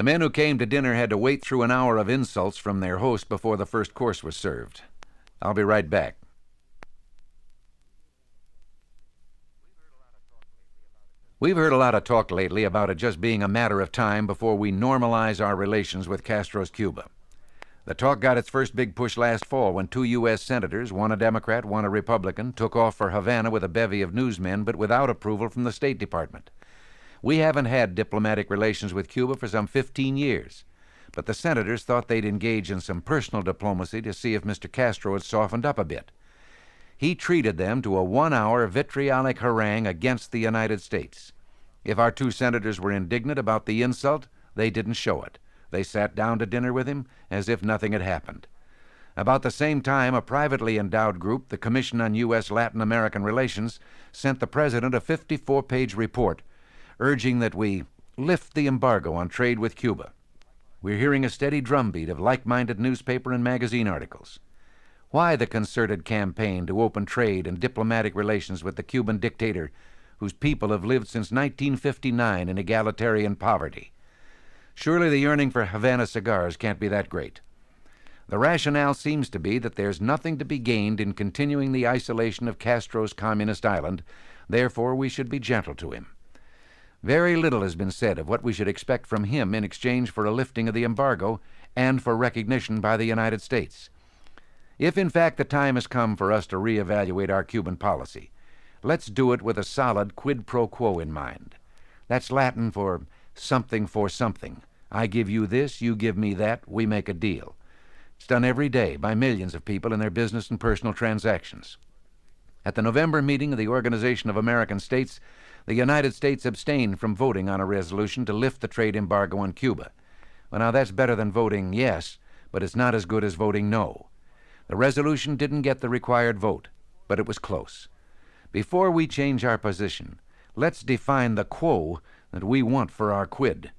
The men who came to dinner had to wait through an hour of insults from their host before the first course was served. I'll be right back. We've heard a lot of talk lately about it just being a matter of time before we normalize our relations with Castro's Cuba. The talk got its first big push last fall when two U.S. senators, one a Democrat, one a Republican, took off for Havana with a bevy of newsmen but without approval from the State Department. We haven't had diplomatic relations with Cuba for some 15 years, but the senators thought they'd engage in some personal diplomacy to see if Mr. Castro had softened up a bit. He treated them to a one hour vitriolic harangue against the United States. If our two senators were indignant about the insult, they didn't show it. They sat down to dinner with him as if nothing had happened. About the same time, a privately endowed group, the Commission on U.S. Latin American Relations, sent the president a 54 page report urging that we lift the embargo on trade with Cuba. We're hearing a steady drumbeat of like minded newspaper and magazine articles. Why the concerted campaign to open trade and diplomatic relations with the Cuban dictator whose people have lived since 1959 in egalitarian poverty? Surely the yearning for Havana cigars can't be that great. The rationale seems to be that there's nothing to be gained in continuing the isolation of Castro's communist island, therefore, we should be gentle to him. Very little has been said of what we should expect from him in exchange for a lifting of the embargo and for recognition by the United States. If, in fact, the time has come for us to reevaluate our Cuban policy, let's do it with a solid quid pro quo in mind. That's Latin for something for something. I give you this, you give me that, we make a deal. It's done every day by millions of people in their business and personal transactions. At the November meeting of the Organization of American States, the United States abstained from voting on a resolution to lift the trade embargo on Cuba. Well, now that's better than voting yes, but it's not as good as voting no. The resolution didn't get the required vote, but it was close. Before we change our position, let's define the quo that we want for our quid.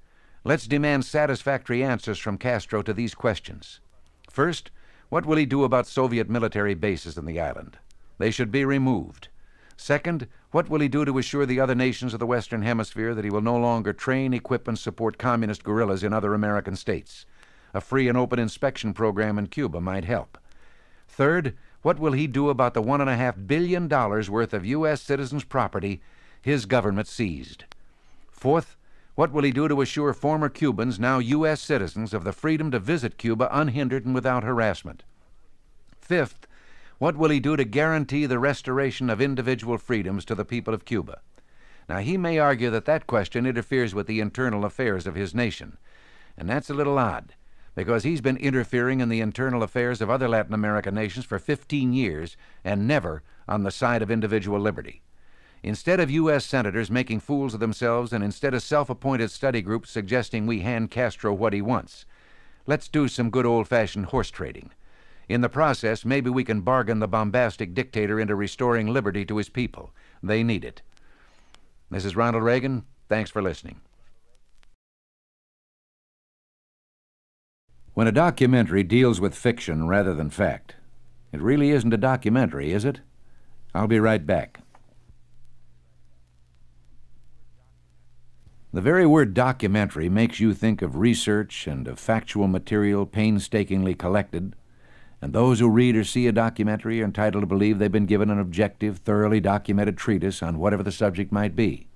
Let's demand satisfactory answers from Castro to these questions. First, what will he do about Soviet military bases in the island? They should be removed. Second, what will he do to assure the other nations of the Western Hemisphere that he will no longer train, equip, and support communist guerrillas in other American states? A free and open inspection program in Cuba might help. Third, what will he do about the $1.5 billion worth of U.S. citizens' property his government seized? Fourth, what will he do to assure former Cubans, now U.S. citizens, of the freedom to visit Cuba unhindered and without harassment? Fifth, what will he do to guarantee the restoration of individual freedoms to the people of Cuba? Now, he may argue that that question interferes with the internal affairs of his nation. And that's a little odd, because he's been interfering in the internal affairs of other Latin American nations for 15 years and never on the side of individual liberty. Instead of U.S. senators making fools of themselves and instead of self appointed study groups suggesting we hand Castro what he wants, let's do some good old fashioned horse trading. In the process, maybe we can bargain the bombastic dictator into restoring liberty to his people. They need it. This is Ronald Reagan. Thanks for listening. When a documentary deals with fiction rather than fact, it really isn't a documentary, is it? I'll be right back. The very word documentary makes you think of research and of factual material painstakingly collected, and those who read or see a documentary are entitled to believe they've been given an objective, thoroughly documented treatise on whatever the subject might be.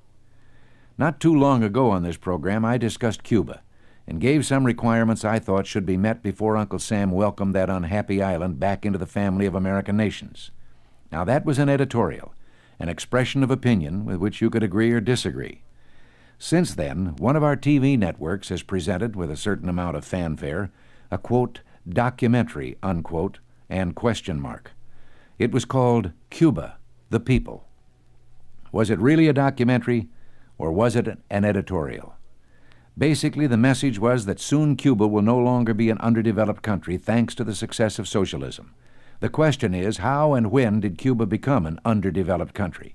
Not too long ago on this program, I discussed Cuba and gave some requirements I thought should be met before Uncle Sam welcomed that unhappy island back into the family of American nations. Now, that was an editorial, an expression of opinion with which you could agree or disagree. Since then, one of our TV networks has presented, with a certain amount of fanfare, a quote, documentary, unquote, and question mark. It was called Cuba, the People. Was it really a documentary, or was it an editorial? Basically, the message was that soon Cuba will no longer be an underdeveloped country thanks to the success of socialism. The question is, how and when did Cuba become an underdeveloped country?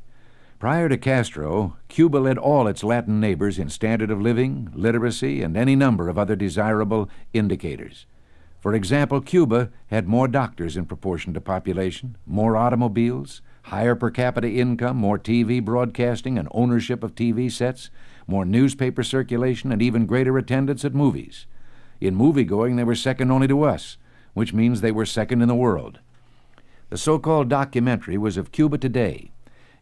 Prior to Castro, Cuba led all its Latin neighbors in standard of living, literacy, and any number of other desirable indicators. For example, Cuba had more doctors in proportion to population, more automobiles, higher per capita income, more TV broadcasting and ownership of TV sets, more newspaper circulation, and even greater attendance at movies. In moviegoing, they were second only to us, which means they were second in the world. The so called documentary was of Cuba today.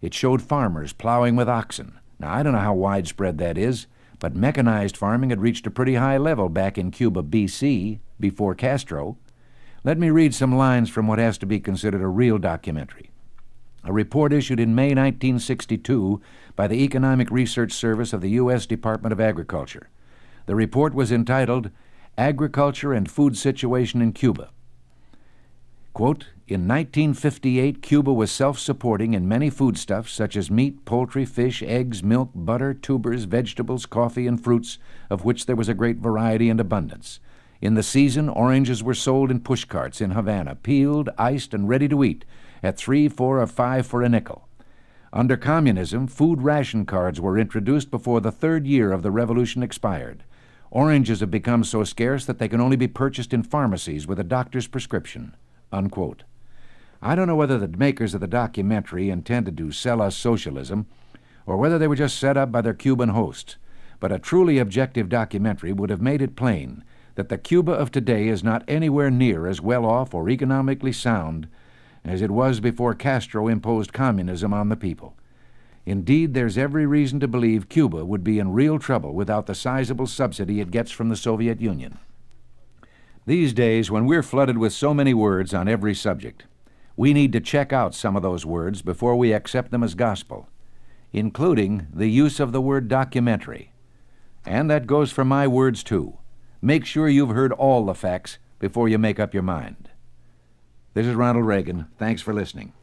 It showed farmers plowing with oxen. Now, I don't know how widespread that is, but mechanized farming had reached a pretty high level back in Cuba, B.C., before Castro, let me read some lines from what has to be considered a real documentary. A report issued in May 1962 by the Economic Research Service of the U.S. Department of Agriculture. The report was entitled Agriculture and Food Situation in Cuba. Quote, in 1958, Cuba was self supporting in many foodstuffs such as meat, poultry, fish, eggs, milk, butter, tubers, vegetables, coffee, and fruits, of which there was a great variety and abundance. In the season, oranges were sold in pushcarts in Havana, peeled, iced, and ready to eat, at three, four, or five for a nickel. Under communism, food ration cards were introduced before the third year of the revolution expired. Oranges have become so scarce that they can only be purchased in pharmacies with a doctor's prescription. Unquote. I don't know whether the makers of the documentary intended to sell us socialism or whether they were just set up by their Cuban hosts, but a truly objective documentary would have made it plain that the Cuba of today is not anywhere near as well off or economically sound as it was before Castro imposed communism on the people. Indeed, there's every reason to believe Cuba would be in real trouble without the sizable subsidy it gets from the Soviet Union. These days, when we're flooded with so many words on every subject, we need to check out some of those words before we accept them as gospel, including the use of the word documentary. And that goes for my words, too. Make sure you've heard all the facts before you make up your mind. This is Ronald Reagan. Thanks for listening.